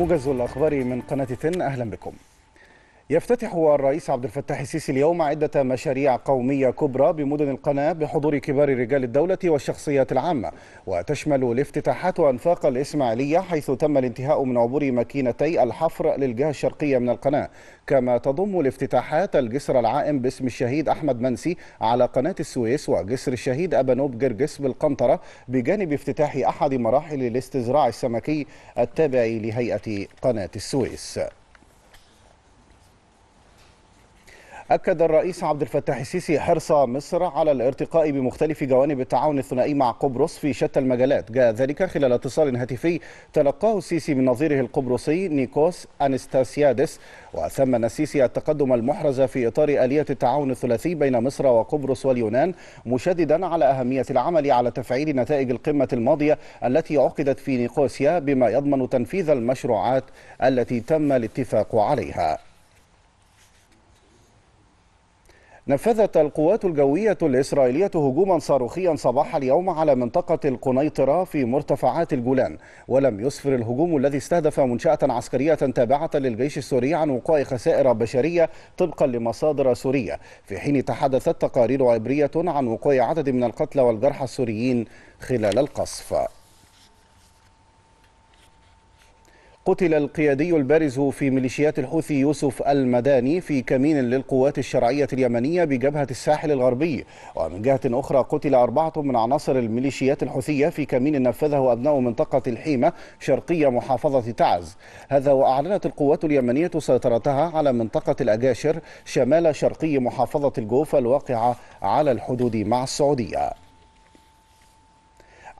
موجز الأخبار من قناة تن أهلا بكم يفتتح الرئيس عبد الفتاح السيسي اليوم عدة مشاريع قومية كبرى بمدن القناة بحضور كبار رجال الدولة والشخصيات العامة وتشمل الافتتاحات أنفاق الإسماعيلية حيث تم الانتهاء من عبور ماكينتي الحفر للجهة الشرقية من القناة كما تضم الافتتاحات الجسر العائم باسم الشهيد أحمد منسي على قناة السويس وجسر الشهيد أبانوب جرجس بالقنطرة بجانب افتتاح أحد مراحل الاستزراع السمكي التابع لهيئة قناة السويس أكد الرئيس عبد الفتاح السيسي حرص مصر على الارتقاء بمختلف جوانب التعاون الثنائي مع قبرص في شتى المجالات جاء ذلك خلال اتصال هاتفي تلقاه السيسي من نظيره القبرصي نيكوس أنستاسيادس وثمن السيسي التقدم المحرز في إطار آلية التعاون الثلاثي بين مصر وقبرص واليونان مشددا على أهمية العمل على تفعيل نتائج القمة الماضية التي عقدت في نيكوسيا بما يضمن تنفيذ المشروعات التي تم الاتفاق عليها نفذت القوات الجوية الإسرائيلية هجوما صاروخيا صباح اليوم على منطقة القنيطرة في مرتفعات الجولان ولم يسفر الهجوم الذي استهدف منشأة عسكرية تابعة للجيش السوري عن وقوع خسائر بشرية طبقا لمصادر سورية في حين تحدثت تقارير عبرية عن وقوع عدد من القتلى والجرحى السوريين خلال القصف قتل القيادي البارز في ميليشيات الحوثي يوسف المداني في كمين للقوات الشرعية اليمنية بجبهة الساحل الغربي ومن جهة أخرى قتل أربعة من عناصر الميليشيات الحوثية في كمين نفذه أبناء منطقة الحيمة شرقية محافظة تعز هذا وأعلنت القوات اليمنية سيطرتها على منطقة الأجاشر شمال شرقي محافظة الجوف الواقعة على الحدود مع السعودية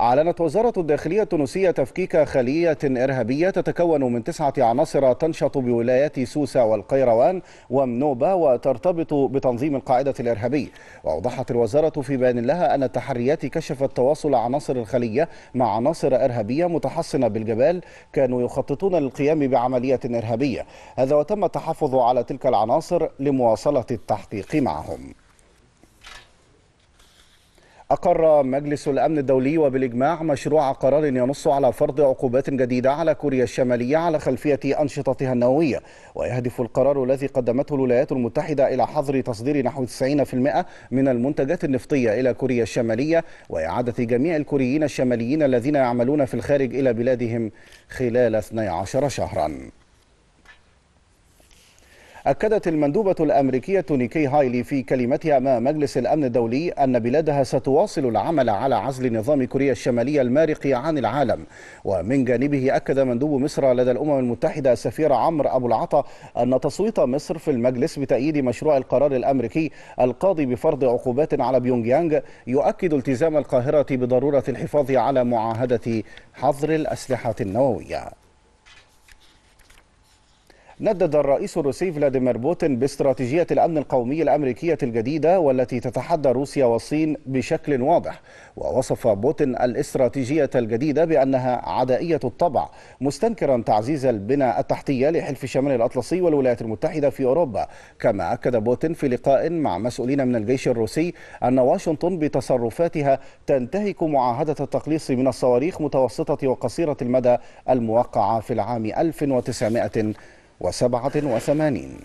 أعلنت وزارة الداخلية التونسية تفكيك خلية إرهابية تتكون من تسعة عناصر تنشط بولايات سوسة والقيروان ومنوبة وترتبط بتنظيم القاعدة الإرهابي وأوضحت الوزارة في بيان لها أن التحريات كشفت تواصل عناصر الخلية مع عناصر إرهابية متحصنة بالجبال كانوا يخططون للقيام بعملية إرهابية هذا وتم التحفظ على تلك العناصر لمواصلة التحقيق معهم أقر مجلس الأمن الدولي وبالإجماع مشروع قرار ينص على فرض عقوبات جديدة على كوريا الشمالية على خلفية أنشطتها النووية ويهدف القرار الذي قدمته الولايات المتحدة إلى حظر تصدير نحو 90% من المنتجات النفطية إلى كوريا الشمالية وإعادة جميع الكوريين الشماليين الذين يعملون في الخارج إلى بلادهم خلال 12 شهراً أكدت المندوبة الأمريكية نيكي هايلي في كلمتها أمام مجلس الأمن الدولي أن بلادها ستواصل العمل على عزل نظام كوريا الشمالية المارق عن العالم ومن جانبه أكد مندوب مصر لدى الأمم المتحدة السفير عمرو أبو العطا أن تصويت مصر في المجلس بتأييد مشروع القرار الأمريكي القاضي بفرض عقوبات على بيونغ يانج يؤكد التزام القاهرة بضرورة الحفاظ على معاهدة حظر الأسلحة النووية ندد الرئيس الروسي فلاديمير بوتين باستراتيجية الأمن القومي الأمريكية الجديدة والتي تتحدى روسيا والصين بشكل واضح ووصف بوتين الاستراتيجية الجديدة بأنها عدائية الطبع مستنكرا تعزيز البنى التحتية لحلف شمال الأطلسي والولايات المتحدة في أوروبا كما أكد بوتين في لقاء مع مسؤولين من الجيش الروسي أن واشنطن بتصرفاتها تنتهك معاهدة التقليص من الصواريخ متوسطة وقصيرة المدى الموقعة في العام 1900 وسبعة وثمانين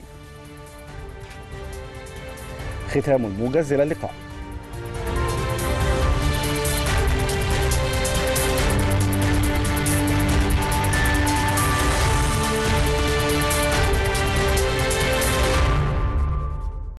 ختام الموجز للقاء